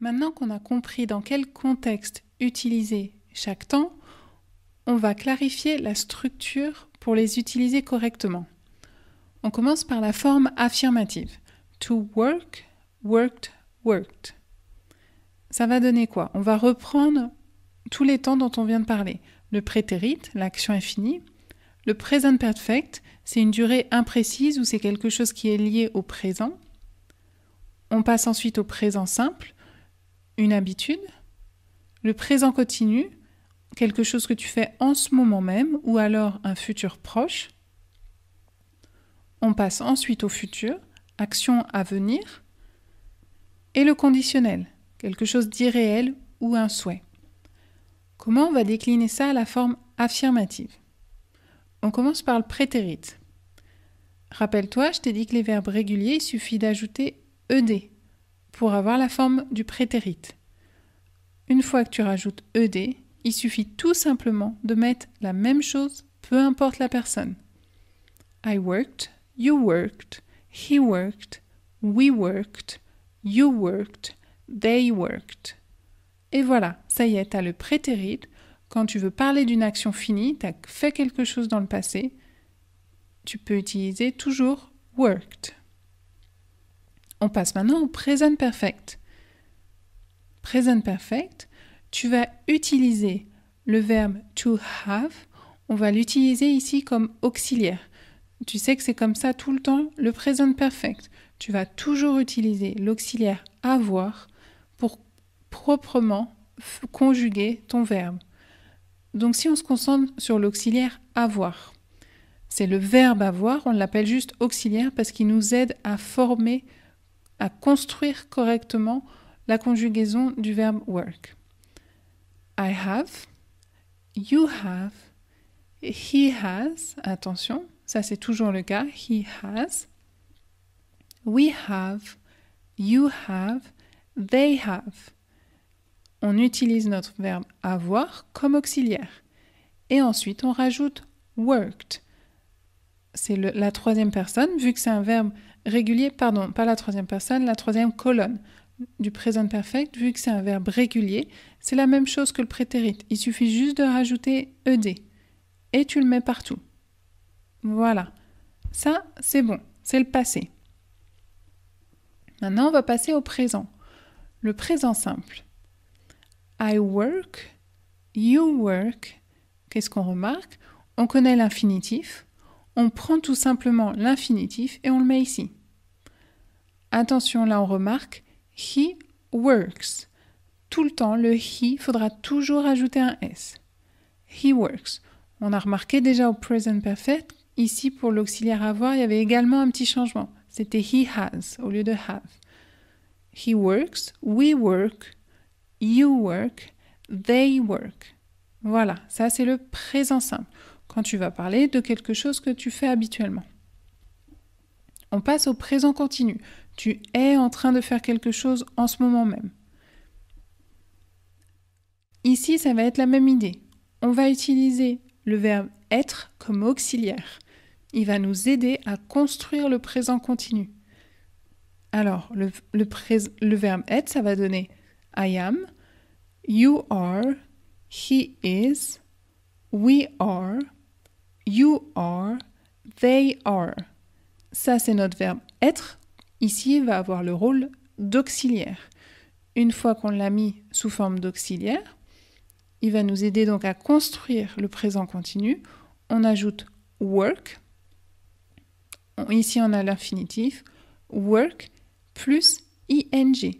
Maintenant qu'on a compris dans quel contexte utiliser chaque temps, on va clarifier la structure pour les utiliser correctement. On commence par la forme affirmative. To work, worked, worked. Ça va donner quoi On va reprendre tous les temps dont on vient de parler. Le prétérite, l'action infinie. Le present perfect, c'est une durée imprécise ou c'est quelque chose qui est lié au présent. On passe ensuite au présent simple, une habitude, le présent continu, quelque chose que tu fais en ce moment même ou alors un futur proche. On passe ensuite au futur, action à venir, et le conditionnel, quelque chose d'irréel ou un souhait. Comment on va décliner ça à la forme affirmative On commence par le prétérite. Rappelle-toi, je t'ai dit que les verbes réguliers, il suffit d'ajouter ED pour avoir la forme du prétérite. Une fois que tu rajoutes ED, il suffit tout simplement de mettre la même chose, peu importe la personne. I worked, you worked, he worked, we worked, you worked, they worked. Et voilà, ça y est, as le prétérite. Quand tu veux parler d'une action finie, tu as fait quelque chose dans le passé, tu peux utiliser toujours worked. On passe maintenant au présent perfect. Present perfect, tu vas utiliser le verbe to have. On va l'utiliser ici comme auxiliaire. Tu sais que c'est comme ça tout le temps, le présent perfect. Tu vas toujours utiliser l'auxiliaire avoir pour proprement conjuguer ton verbe. Donc si on se concentre sur l'auxiliaire avoir, c'est le verbe avoir, on l'appelle juste auxiliaire parce qu'il nous aide à former à construire correctement la conjugaison du verbe work. I have, you have, he has, attention, ça c'est toujours le cas, he has, we have, you have, they have. On utilise notre verbe avoir comme auxiliaire. Et ensuite, on rajoute worked c'est la troisième personne, vu que c'est un verbe régulier, pardon, pas la troisième personne, la troisième colonne du présent perfect, vu que c'est un verbe régulier, c'est la même chose que le prétérite. Il suffit juste de rajouter ed et tu le mets partout. Voilà. Ça, c'est bon, c'est le passé. Maintenant, on va passer au présent. Le présent simple. I work, you work. Qu'est-ce qu'on remarque On connaît l'infinitif on prend tout simplement l'infinitif et on le met ici. Attention, là on remarque, he works. Tout le temps, le he faudra toujours ajouter un s. He works. On a remarqué déjà au present perfect, ici pour l'auxiliaire avoir, il y avait également un petit changement. C'était he has au lieu de have. He works, we work, you work, they work. Voilà, ça c'est le présent simple quand tu vas parler de quelque chose que tu fais habituellement. On passe au présent continu. Tu es en train de faire quelque chose en ce moment même. Ici, ça va être la même idée. On va utiliser le verbe être comme auxiliaire. Il va nous aider à construire le présent continu. Alors, le, le verbe être, ça va donner I am, you are, he is, we are, You are, they are. Ça, c'est notre verbe être. Ici, il va avoir le rôle d'auxiliaire. Une fois qu'on l'a mis sous forme d'auxiliaire, il va nous aider donc à construire le présent continu. On ajoute work. Ici, on a l'infinitif. Work plus ing.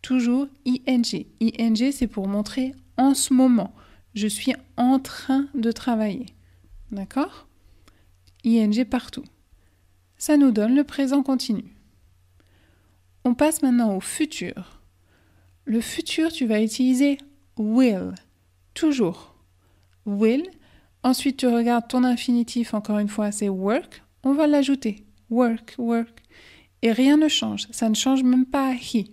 Toujours ing. ing, c'est pour montrer en ce moment. Je suis en train de travailler. D'accord ING partout. Ça nous donne le présent continu. On passe maintenant au futur. Le futur, tu vas utiliser will. Toujours. Will. Ensuite, tu regardes ton infinitif, encore une fois, c'est work. On va l'ajouter. Work, work. Et rien ne change. Ça ne change même pas he.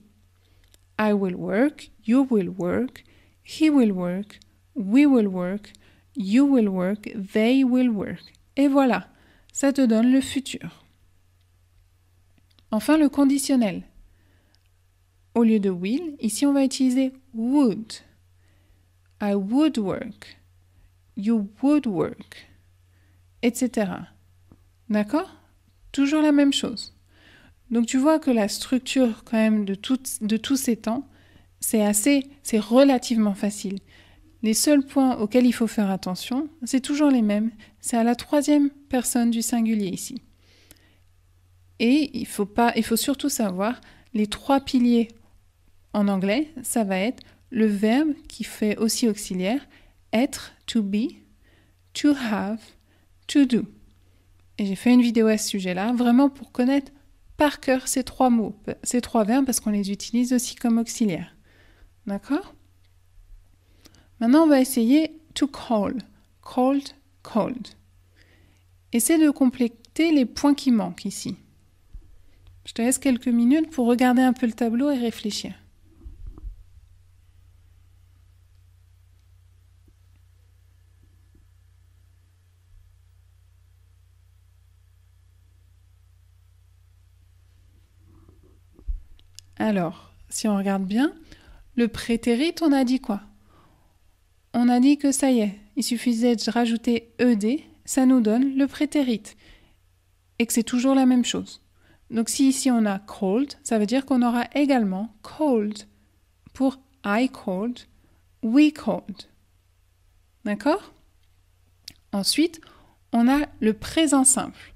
I will work. You will work. He will work. We will work. You will work, they will work. Et voilà, ça te donne le futur. Enfin, le conditionnel. Au lieu de will, ici on va utiliser would. I would work. You would work. Etc. D'accord Toujours la même chose. Donc tu vois que la structure quand même de, tous ces temps, c'est assez, c'est relativement facile. Les seuls points auxquels il faut faire attention, c'est toujours les mêmes. C'est à la troisième personne du singulier ici. Et il faut, pas, il faut surtout savoir les trois piliers en anglais, ça va être le verbe qui fait aussi auxiliaire, être, to be, to have, to do. Et j'ai fait une vidéo à ce sujet-là, vraiment pour connaître par cœur ces trois mots, ces trois verbes, parce qu'on les utilise aussi comme auxiliaires. D'accord Maintenant, on va essayer to call. Called, called. Essaye de compléter les points qui manquent ici. Je te laisse quelques minutes pour regarder un peu le tableau et réfléchir. Alors, si on regarde bien, le prétérit, on a dit quoi on a dit que ça y est, il suffisait de rajouter ed, ça nous donne le prétérite. Et que c'est toujours la même chose. Donc si ici on a CALLED, ça veut dire qu'on aura également cold pour I called, we called. D'accord Ensuite, on a le présent simple.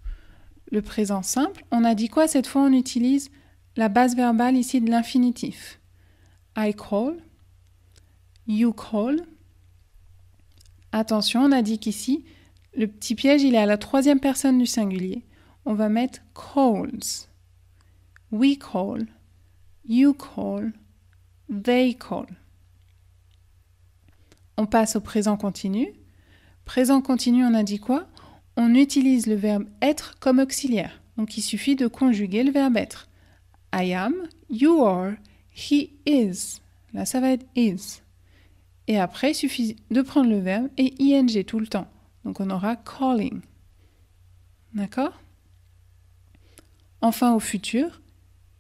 Le présent simple, on a dit quoi cette fois On utilise la base verbale ici de l'infinitif. I call, you call, Attention, on a dit qu'ici, le petit piège, il est à la troisième personne du singulier. On va mettre calls. We call. You call. They call. On passe au présent continu. Présent continu, on a dit quoi On utilise le verbe être comme auxiliaire. Donc il suffit de conjuguer le verbe être. I am, you are, he is. Là, ça va être is. Et après, il suffit de prendre le verbe et ing tout le temps. Donc on aura calling. D'accord Enfin, au futur,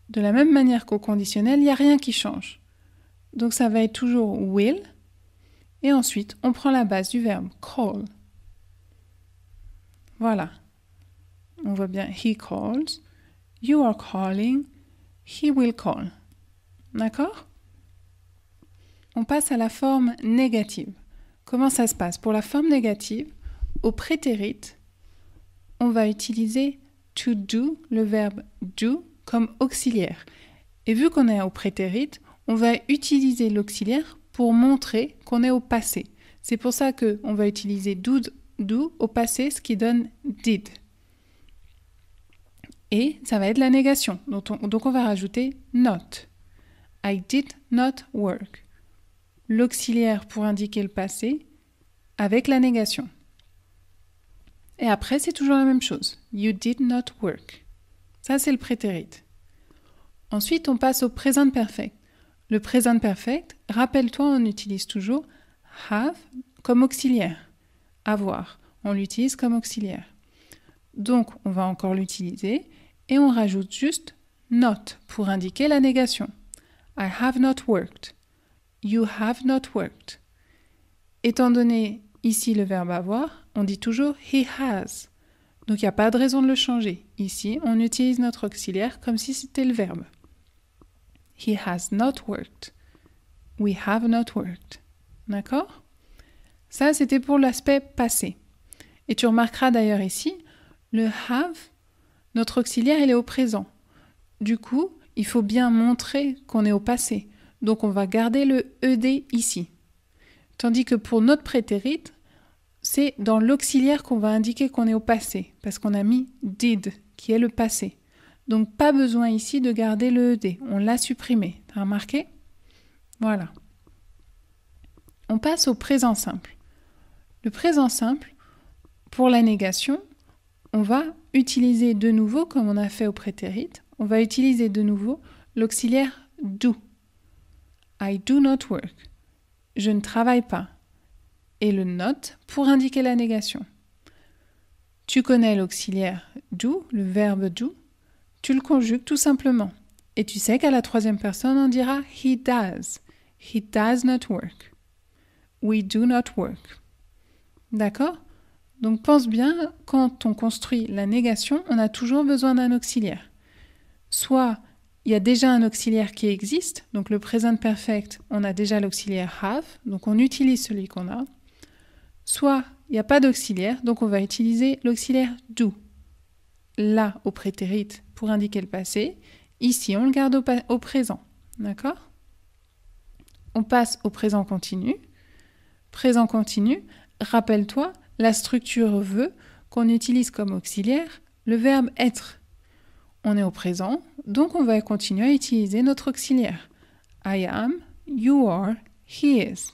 de la même manière qu'au conditionnel, il n'y a rien qui change. Donc ça va être toujours will. Et ensuite, on prend la base du verbe call. Voilà. On voit bien he calls, you are calling, he will call. D'accord on passe à la forme négative. Comment ça se passe Pour la forme négative, au prétérite, on va utiliser to do, le verbe do, comme auxiliaire. Et vu qu'on est au prétérite, on va utiliser l'auxiliaire pour montrer qu'on est au passé. C'est pour ça que on va utiliser do, do au passé, ce qui donne did. Et ça va être la négation. donc on va rajouter not. I did not work l'auxiliaire pour indiquer le passé avec la négation. Et après, c'est toujours la même chose. You did not work. Ça, c'est le prétérite. Ensuite, on passe au présent perfect. Le présent perfect, rappelle-toi, on utilise toujours have comme auxiliaire. Avoir, on l'utilise comme auxiliaire. Donc, on va encore l'utiliser et on rajoute juste not pour indiquer la négation. I have not worked. You have not worked. Étant donné ici le verbe avoir, on dit toujours he has. Donc il n'y a pas de raison de le changer. Ici, on utilise notre auxiliaire comme si c'était le verbe. He has not worked. We have not worked. D'accord Ça, c'était pour l'aspect passé. Et tu remarqueras d'ailleurs ici, le have, notre auxiliaire, il est au présent. Du coup, il faut bien montrer qu'on est au passé. Donc on va garder le ED ici. Tandis que pour notre prétérite, c'est dans l'auxiliaire qu'on va indiquer qu'on est au passé, parce qu'on a mis did, qui est le passé. Donc pas besoin ici de garder le ED, on l'a supprimé. T'as remarqué Voilà. On passe au présent simple. Le présent simple, pour la négation, on va utiliser de nouveau, comme on a fait au prétérite, on va utiliser de nouveau l'auxiliaire do. I do not work. Je ne travaille pas. Et le not pour indiquer la négation. Tu connais l'auxiliaire do, le verbe do. Tu le conjugues tout simplement. Et tu sais qu'à la troisième personne, on dira he does. He does not work. We do not work. D'accord Donc pense bien, quand on construit la négation, on a toujours besoin d'un auxiliaire. Soit il y a déjà un auxiliaire qui existe, donc le present perfect, on a déjà l'auxiliaire have, donc on utilise celui qu'on a. Soit il n'y a pas d'auxiliaire, donc on va utiliser l'auxiliaire do. Là, au prétérite, pour indiquer le passé. Ici, on le garde au, au présent. D'accord On passe au présent continu. Présent continu, rappelle-toi, la structure veut qu'on utilise comme auxiliaire le verbe être. On est au présent, donc on va continuer à utiliser notre auxiliaire. I am, you are, he is.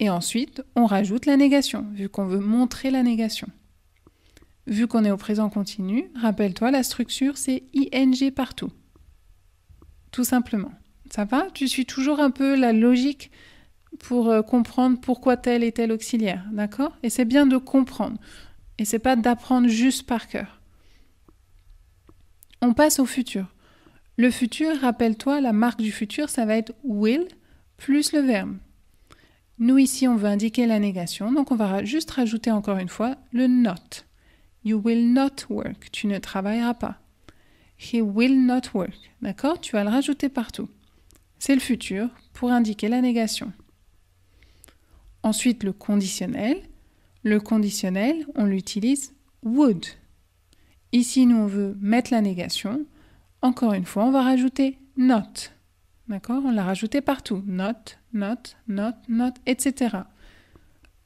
Et ensuite, on rajoute la négation, vu qu'on veut montrer la négation. Vu qu'on est au présent continu, rappelle-toi, la structure, c'est ing partout. Tout simplement. Ça va Tu suis toujours un peu la logique pour euh, comprendre pourquoi tel et tel auxiliaire, d'accord Et c'est bien de comprendre. Et c'est pas d'apprendre juste par cœur. On passe au futur. Le futur, rappelle-toi, la marque du futur, ça va être will plus le verbe. Nous, ici, on veut indiquer la négation, donc on va juste rajouter encore une fois le not. You will not work. Tu ne travailleras pas. He will not work. D'accord Tu vas le rajouter partout. C'est le futur pour indiquer la négation. Ensuite, le conditionnel. Le conditionnel, on l'utilise would. Ici, nous, on veut mettre la négation. Encore une fois, on va rajouter NOT. D'accord On l'a rajouté partout. NOT, NOT, NOT, NOT, etc.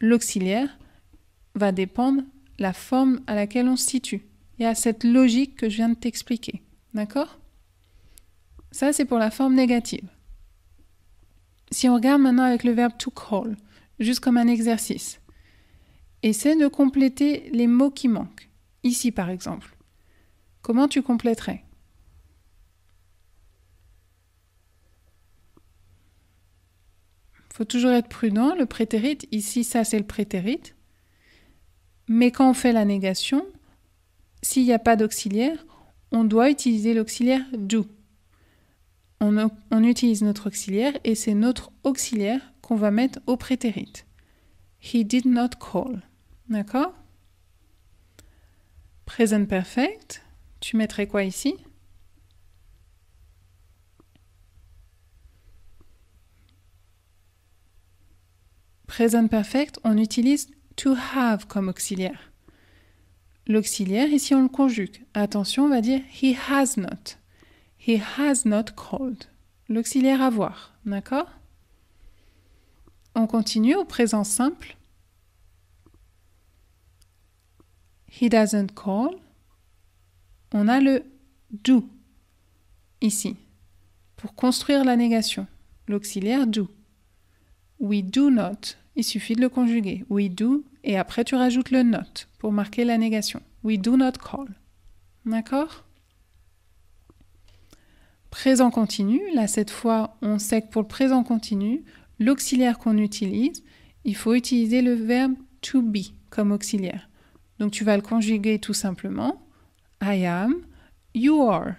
L'auxiliaire va dépendre la forme à laquelle on se situe. Il y a cette logique que je viens de t'expliquer. D'accord Ça, c'est pour la forme négative. Si on regarde maintenant avec le verbe to call, juste comme un exercice, essaie de compléter les mots qui manquent. Ici, par exemple, Comment tu compléterais faut toujours être prudent. Le prétérite, ici, ça c'est le prétérite. Mais quand on fait la négation, s'il n'y a pas d'auxiliaire, on doit utiliser l'auxiliaire do. On, on, utilise notre auxiliaire et c'est notre auxiliaire qu'on va mettre au prétérite. He did not call. D'accord Present perfect. Tu mettrais quoi ici Present perfect, on utilise to have comme auxiliaire. L'auxiliaire, ici, on le conjugue. Attention, on va dire he has not. He has not called. L'auxiliaire avoir, d'accord On continue au présent simple. He doesn't call on a le do ici pour construire la négation, l'auxiliaire do. We do not, il suffit de le conjuguer. We do et après tu rajoutes le not pour marquer la négation. We do not call. D'accord Présent continu, là cette fois on sait que pour le présent continu, l'auxiliaire qu'on utilise, il faut utiliser le verbe to be comme auxiliaire. Donc tu vas le conjuguer tout simplement I am, you are.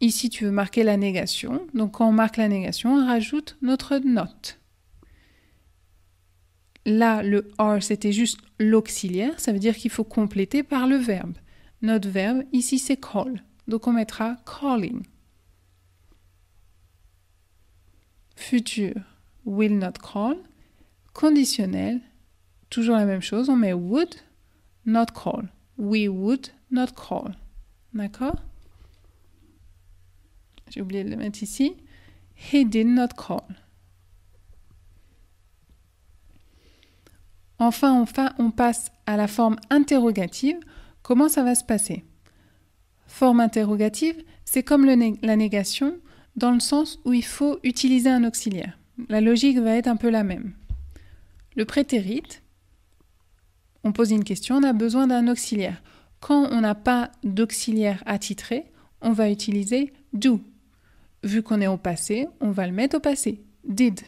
Ici, tu veux marquer la négation. Donc, quand on marque la négation, on rajoute notre note. Là, le are, c'était juste l'auxiliaire. Ça veut dire qu'il faut compléter par le verbe. Notre verbe, ici, c'est call. Donc, on mettra calling. Futur, will not call. Conditionnel, toujours la même chose. On met would not call. We would not call. D'accord J'ai oublié de le mettre ici. He did not call. Enfin, enfin, on passe à la forme interrogative. Comment ça va se passer Forme interrogative, c'est comme la négation dans le sens où il faut utiliser un auxiliaire. La logique va être un peu la même. Le prétérite, on pose une question, on a besoin d'un auxiliaire. Quand on n'a pas d'auxiliaire attitré, on va utiliser do. Vu qu'on est au passé, on va le mettre au passé, did.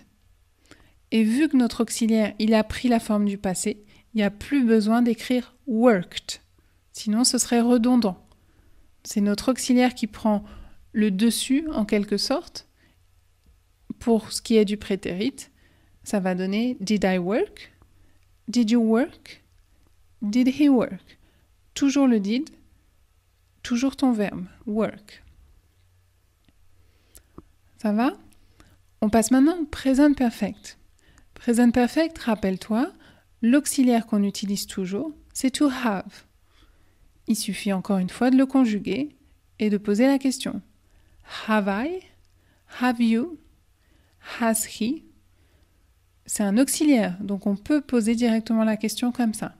Et vu que notre auxiliaire, il a pris la forme du passé, il n'y a plus besoin d'écrire worked. Sinon, ce serait redondant. C'est notre auxiliaire qui prend le dessus, en quelque sorte. Pour ce qui est du prétérite, ça va donner Did I work Did you work Did he work Toujours le did, toujours ton verbe, work. Ça va On passe maintenant au présent perfect. Present perfect, rappelle-toi, l'auxiliaire qu'on utilise toujours, c'est to have. Il suffit encore une fois de le conjuguer et de poser la question. Have I Have you Has he C'est un auxiliaire, donc on peut poser directement la question comme ça.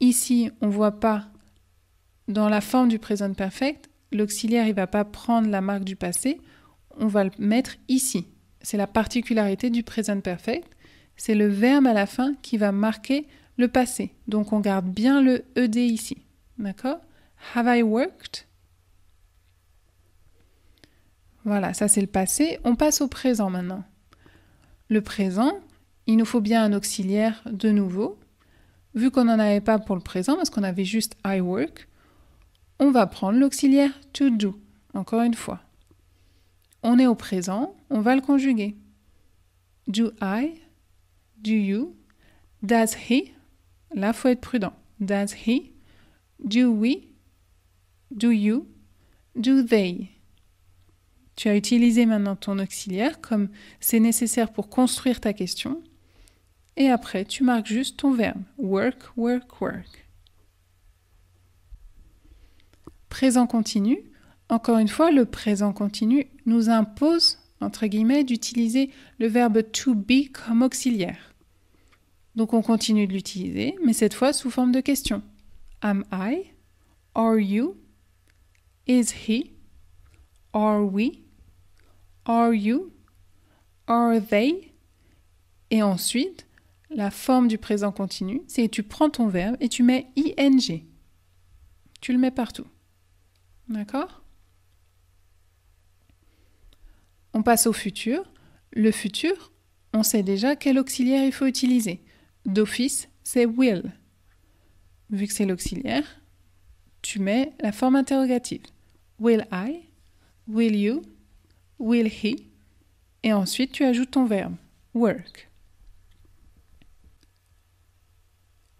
Ici, on ne voit pas dans la forme du présent perfect, l'auxiliaire ne va pas prendre la marque du passé, on va le mettre ici. C'est la particularité du présent perfect, c'est le verbe à la fin qui va marquer le passé. Donc on garde bien le ed ici. D'accord Have I worked Voilà, ça c'est le passé. On passe au présent maintenant. Le présent, il nous faut bien un auxiliaire de nouveau. Vu qu'on n'en avait pas pour le présent, parce qu'on avait juste I work, on va prendre l'auxiliaire to do, encore une fois. On est au présent, on va le conjuguer. Do I, do you, does he, là faut être prudent. Does he, do we, do you, do they. Tu as utilisé maintenant ton auxiliaire comme c'est nécessaire pour construire ta question et après tu marques juste ton verbe work, work, work. Présent continu. Encore une fois, le présent continu nous impose, entre guillemets, d'utiliser le verbe to be comme auxiliaire. Donc on continue de l'utiliser, mais cette fois sous forme de question. Am I? Are you? Is he? Are we? Are you? Are they? Et ensuite, la forme du présent continu, c'est tu prends ton verbe et tu mets ing. Tu le mets partout. D'accord On passe au futur. Le futur, on sait déjà quel auxiliaire il faut utiliser. D'office, c'est will. Vu que c'est l'auxiliaire, tu mets la forme interrogative. Will I Will you Will he Et ensuite, tu ajoutes ton verbe, work.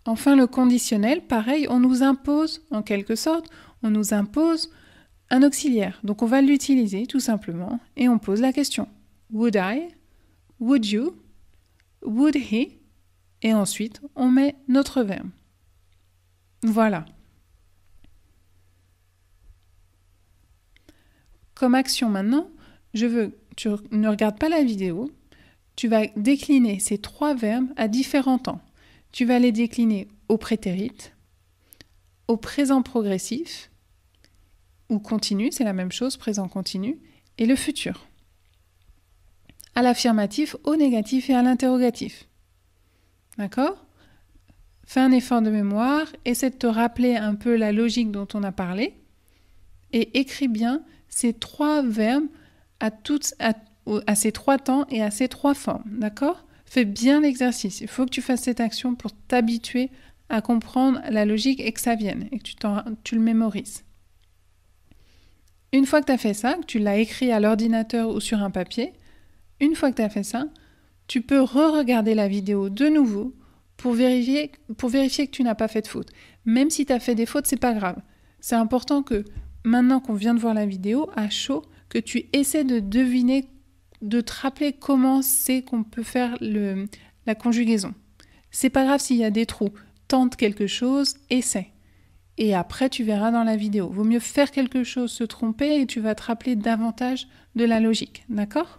Enfin, le conditionnel, pareil, on nous impose, en quelque sorte, on nous impose un auxiliaire. Donc on va l'utiliser tout simplement et on pose la question. Would I? Would you? Would he? Et ensuite, on met notre verbe. Voilà. Comme action maintenant, je veux tu ne regardes pas la vidéo, tu vas décliner ces trois verbes à différents temps. Tu vas les décliner au prétérite, au présent progressif, ou continu, c'est la même chose, présent continu, et le futur. À l'affirmatif, au négatif et à l'interrogatif. D'accord Fais un effort de mémoire, essaie de te rappeler un peu la logique dont on a parlé, et écris bien ces trois verbes à, à ces trois temps et à ces trois formes. D'accord Fais bien l'exercice. Il faut que tu fasses cette action pour t'habituer à comprendre la logique et que ça vienne et que tu, le mémorises. Une fois que tu as fait ça, que tu l'as écrit à l'ordinateur ou sur un papier, une fois que tu as fait ça, tu peux re-regarder la vidéo de nouveau pour vérifier, pour vérifier que tu n'as pas fait de faute. Même si tu as fait des fautes, c'est pas grave. C'est important que maintenant qu'on vient de voir la vidéo, à chaud, que tu essaies de deviner de te rappeler comment c'est qu'on peut faire la conjugaison. C'est pas grave s'il y a des trous. Tente quelque chose, essaie. Et après, tu verras dans la vidéo. Vaut mieux faire quelque chose, se tromper, et tu vas te rappeler davantage de la logique. D'accord